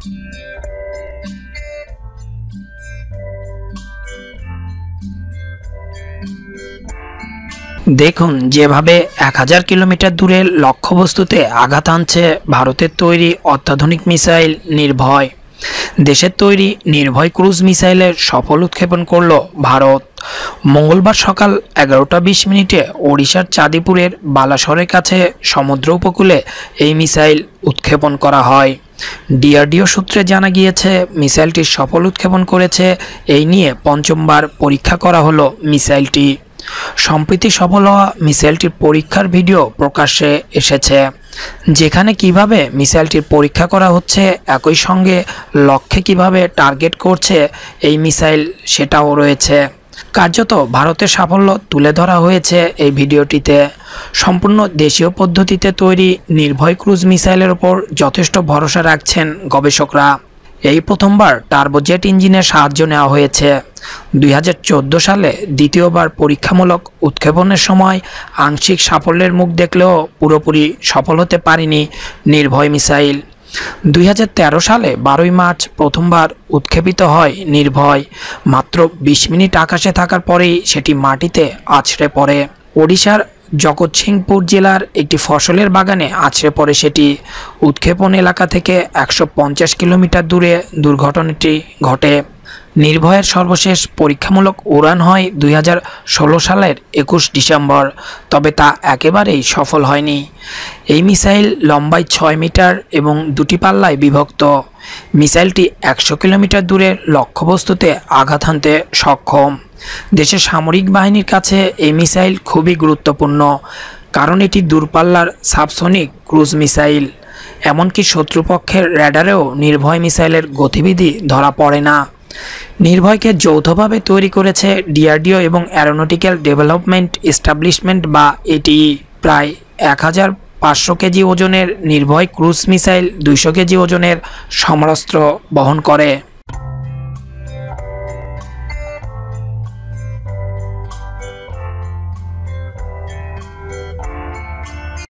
দেখুন যেভাবে এক হাজার কিলোমিটার দূরে লক্ষ্যবস্তুতে আঘাত আনছে ভারতের তৈরি অত্যাধুনিক মিসাইল নির্ভয় দেশের তৈরি নির্ভয় ক্রুজ মিসাইলের সফল উৎক্ষেপণ করল ভারত মঙ্গলবার সকাল এগারোটা বিশ মিনিটে ওড়িশার চাঁদিপুরের বালাসরের কাছে সমুদ্র উপকূলে এই মিসাইল উৎক্ষেপণ করা হয় ডিআরডিও সূত্রে জানা গিয়েছে মিসাইলটির সফল উৎক্ষেপণ করেছে এই নিয়ে পঞ্চমবার পরীক্ষা করা হলো মিসাইলটি সম্প্রীতি সফল হওয়া মিসাইলটির পরীক্ষার ভিডিও প্রকাশ্যে এসেছে যেখানে কিভাবে মিসাইলটির পরীক্ষা করা হচ্ছে একই সঙ্গে লক্ষ্যে কিভাবে টার্গেট করছে এই মিসাইল সেটাও রয়েছে কার্যত ভারতের সাফল্য তুলে ধরা হয়েছে এই ভিডিওটিতে সম্পূর্ণ দেশীয় পদ্ধতিতে তৈরি নির্ভয় ক্রুজ মিসাইলের ওপর যথেষ্ট ভরসা রাখছেন গবেষকরা এই প্রথমবার টার্বোজেট ইঞ্জিনের সাহায্য নেওয়া হয়েছে দুই সালে দ্বিতীয়বার পরীক্ষামূলক উৎক্ষেপণের সময় আংশিক সাফল্যের মুখ দেখলেও পুরোপুরি সফল হতে পারেনি নির্ভয় মিসাইল দুই সালে বারোই মার্চ প্রথমবার উৎক্ষেপিত হয় নির্ভয় মাত্র বিশ মিনিট আকাশে থাকার পরেই সেটি মাটিতে আছড়ে পড়ে ওড়িশার জগৎসিংপুর জেলার একটি ফসলের বাগানে আছড়ে পড়ে সেটি উৎক্ষেপণ এলাকা থেকে একশো কিলোমিটার দূরে দুর্ঘটনাটি ঘটে নির্ভয়ের সর্বশেষ পরীক্ষামূলক উড়ান হয় দুই সালের একুশ ডিসেম্বর তবে তা একেবারেই সফল হয়নি এই মিসাইল লম্বায় ছয় মিটার এবং দুটি পাল্লায় বিভক্ত মিসাইলটি একশো কিলোমিটার দূরে লক্ষ্যবস্তুতে আঘাত হানতে সক্ষম দেশের সামরিক বাহিনীর কাছে এই মিসাইল খুবই গুরুত্বপূর্ণ কারণ এটি দূরপাল্লার সাবসনিক ক্রুজ মিসাইল এমনকি শত্রুপক্ষের র্যাডারেও নির্ভয় মিসাইলের গতিবিধি ধরা পড়ে না নির্ভয়কে যৌথভাবে তৈরি করেছে ডিআরডিও এবং অ্যারোনটিক্যাল ডেভেলপমেন্ট এস্টাবলিশমেন্ট বা এটি প্রায় এক হাজার পাঁচশো কেজি ওজনের নির্ভয় ক্রুজ মিসাইল দুইশো কেজি ওজনের সমরাস্ত্র বহন করে